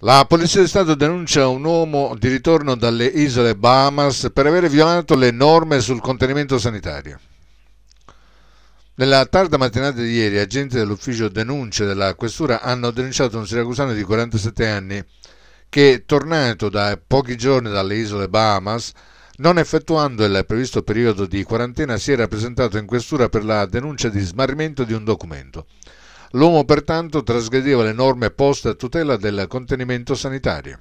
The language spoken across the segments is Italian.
La Polizia di Stato denuncia un uomo di ritorno dalle isole Bahamas per aver violato le norme sul contenimento sanitario. Nella tarda mattinata di ieri, agenti dell'ufficio denunce della questura hanno denunciato un siracusano di 47 anni che, tornato da pochi giorni dalle isole Bahamas, non effettuando il previsto periodo di quarantena, si era presentato in questura per la denuncia di smarrimento di un documento. L'uomo pertanto trasgrediva le norme poste a tutela del contenimento sanitario.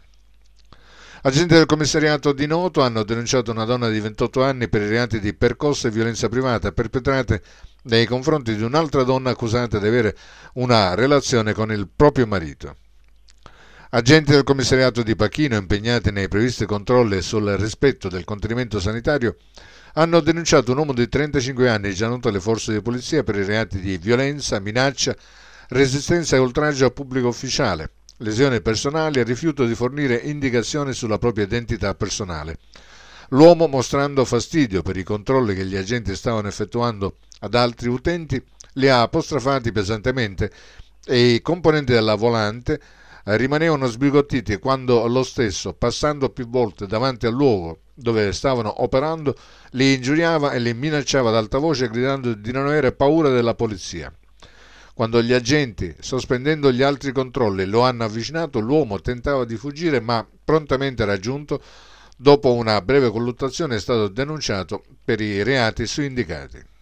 Agenti del commissariato di Noto hanno denunciato una donna di 28 anni per i reati di percosse e violenza privata perpetrate nei confronti di un'altra donna accusata di avere una relazione con il proprio marito. Agenti del commissariato di Pachino impegnati nei previsti controlli sul rispetto del contenimento sanitario hanno denunciato un uomo di 35 anni già noto alle forze di polizia per i reati di violenza, minaccia, resistenza e oltraggio a pubblico ufficiale, lesione personale e rifiuto di fornire indicazioni sulla propria identità personale. L'uomo, mostrando fastidio per i controlli che gli agenti stavano effettuando ad altri utenti, li ha apostrofati pesantemente e i componenti della volante eh, rimanevano sbigottiti quando lo stesso, passando più volte davanti al luogo dove stavano operando, li ingiuriava e li minacciava ad alta voce gridando di non avere paura della polizia. Quando gli agenti, sospendendo gli altri controlli, lo hanno avvicinato, l'uomo tentava di fuggire ma prontamente raggiunto, dopo una breve colluttazione è stato denunciato per i reati su indicati.